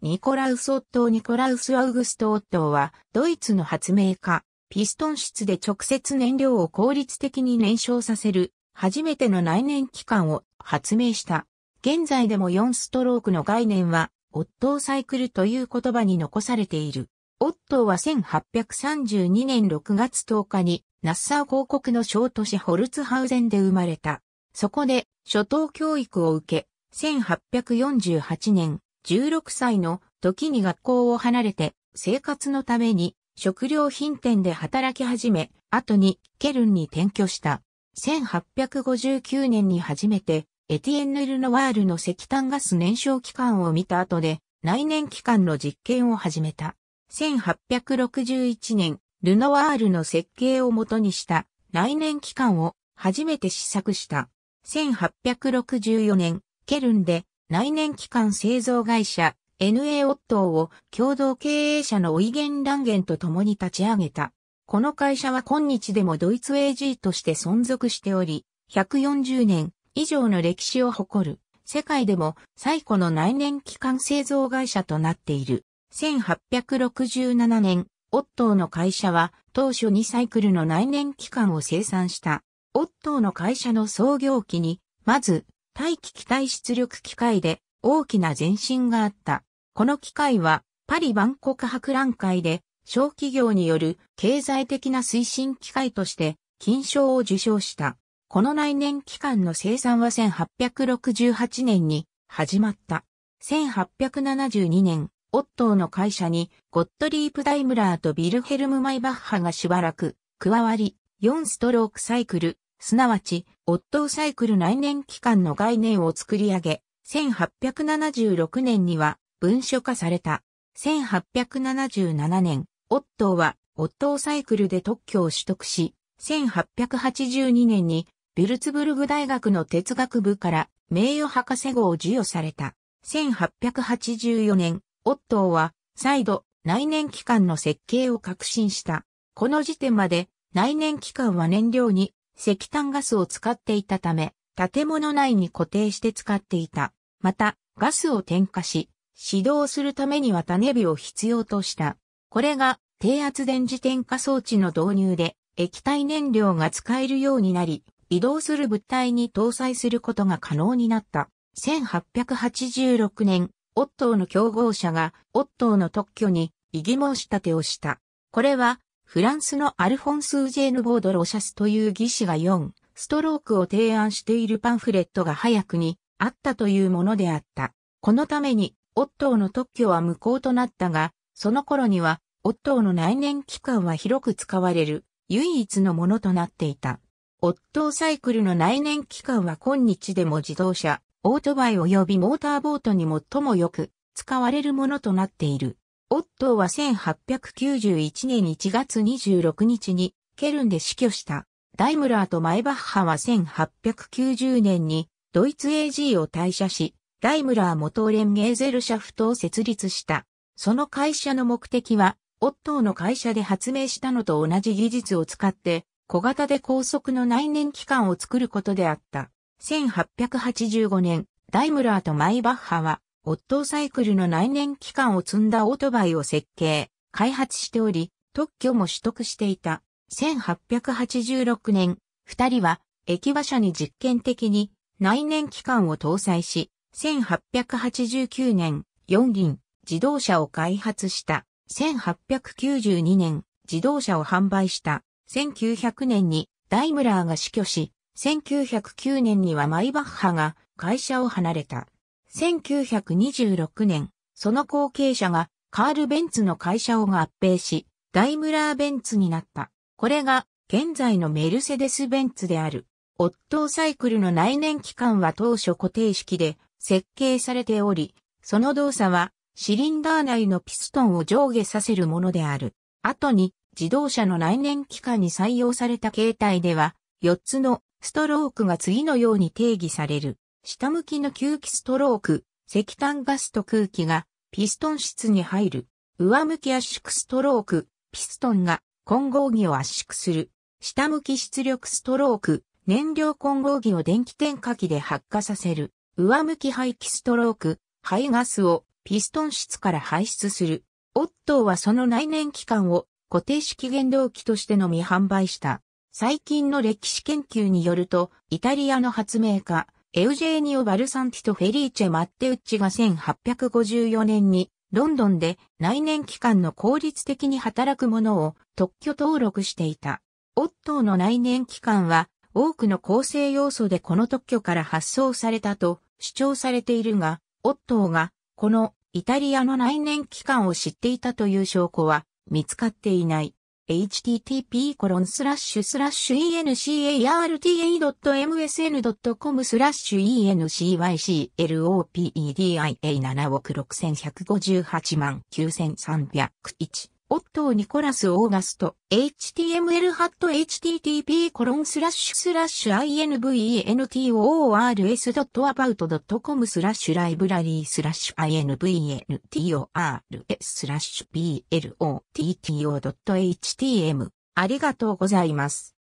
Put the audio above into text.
ニコラウス・オットー・ニコラウス・アウグスト・オットーは、ドイツの発明家、ピストン室で直接燃料を効率的に燃焼させる、初めての内燃機関を発明した。現在でも4ストロークの概念は、オットーサイクルという言葉に残されている。オットーは1832年6月10日に、ナッサー公国の小都市ホルツハウゼンで生まれた。そこで、初等教育を受け、1848年、16歳の時に学校を離れて生活のために食料品店で働き始め、後にケルンに転居した。1859年に初めてエティエンヌ・ルノワールの石炭ガス燃焼機関を見た後で内燃機関の実験を始めた。1861年、ルノワールの設計をもとにした内燃機関を初めて試作した。1864年、ケルンで内燃機関製造会社 NA オットーを共同経営者のイゲンランゲンと共に立ち上げた。この会社は今日でもドイツ AG として存続しており、140年以上の歴史を誇る、世界でも最古の内燃機関製造会社となっている。1867年、オットーの会社は当初2サイクルの内燃機関を生産した。オットーの会社の創業期に、まず大気機体出力機械で大きな前進があった。この機械はパリ万国博覧会で小企業による経済的な推進機械として金賞を受賞した。この来年期間の生産は1868年に始まった。1872年、オットーの会社にゴットリープ・ダイムラーとビルヘルム・マイバッハがしばらく加わり、4ストロークサイクル、すなわち、オットーサイクル内燃機関の概念を作り上げ、1876年には文書化された。1877年、オットーはオットーサイクルで特許を取得し、1882年にビルツブルグ大学の哲学部から名誉博士号を授与された。1884年、オットーは再度内燃機関の設計を革新した。この時点まで内燃機関は燃料に石炭ガスを使っていたため、建物内に固定して使っていた。また、ガスを点火し、始動するためには種火を必要とした。これが低圧電磁点火装置の導入で液体燃料が使えるようになり、移動する物体に搭載することが可能になった。1886年、オットーの競合者がオットーの特許に異議申し立てをした。これはフランスのアルフォンスジェーヌ・ボード・ロシャスという技師が4、ストロークを提案しているパンフレットが早くにあったというものであった。このために、オットーの特許は無効となったが、その頃には、オットーの内燃機関は広く使われる、唯一のものとなっていた。オットーサイクルの内燃機関は今日でも自動車、オートバイ及びモーターボートに最もよく使われるものとなっている。オットーは1891年1月26日にケルンで死去した。ダイムラーとマイバッハは1890年にドイツ AG を退社し、ダイムラー元連ゲーゼルシャフトを設立した。その会社の目的は、オットーの会社で発明したのと同じ技術を使って、小型で高速の内燃機関を作ることであった。1885年、ダイムラーとマイバッハは、オットーサイクルの内燃機関を積んだオートバイを設計、開発しており、特許も取得していた。1886年、二人は駅馬車に実験的に内燃機関を搭載し、1889年、四輪、自動車を開発した。1892年、自動車を販売した。1900年にダイムラーが死去し、1909年にはマイバッハが会社を離れた。1926年、その後継者がカール・ベンツの会社を合併し、ダイムラー・ベンツになった。これが現在のメルセデス・ベンツである。オットーサイクルの内燃機関は当初固定式で設計されており、その動作はシリンダー内のピストンを上下させるものである。後に自動車の内燃機関に採用された形態では、4つのストロークが次のように定義される。下向きの吸気ストローク、石炭ガスと空気がピストン室に入る。上向き圧縮ストローク、ピストンが混合儀を圧縮する。下向き出力ストローク、燃料混合儀を電気点火器で発火させる。上向き排気ストローク、排ガスをピストン室から排出する。オットーはその内燃機関を固定式原動機としてのみ販売した。最近の歴史研究によると、イタリアの発明家、エウジェーニオ・バルサンティとフェリーチェ・マッテウッチが1854年にロンドンで内燃機関の効率的に働く者を特許登録していた。オットーの内燃機関は多くの構成要素でこの特許から発送されたと主張されているが、オットーがこのイタリアの内燃機関を知っていたという証拠は見つかっていない。http://encarta.msn.com スラッシュ eNcyclopedi7 a 億6158万9301オットー・ニコラス・オーガスト、html ハット http コロンスラッシュスラッシュ inventoors.about.com スラッシュライブラリースラッシュ inventors スラッシュ blotto.htm ありがとうございます。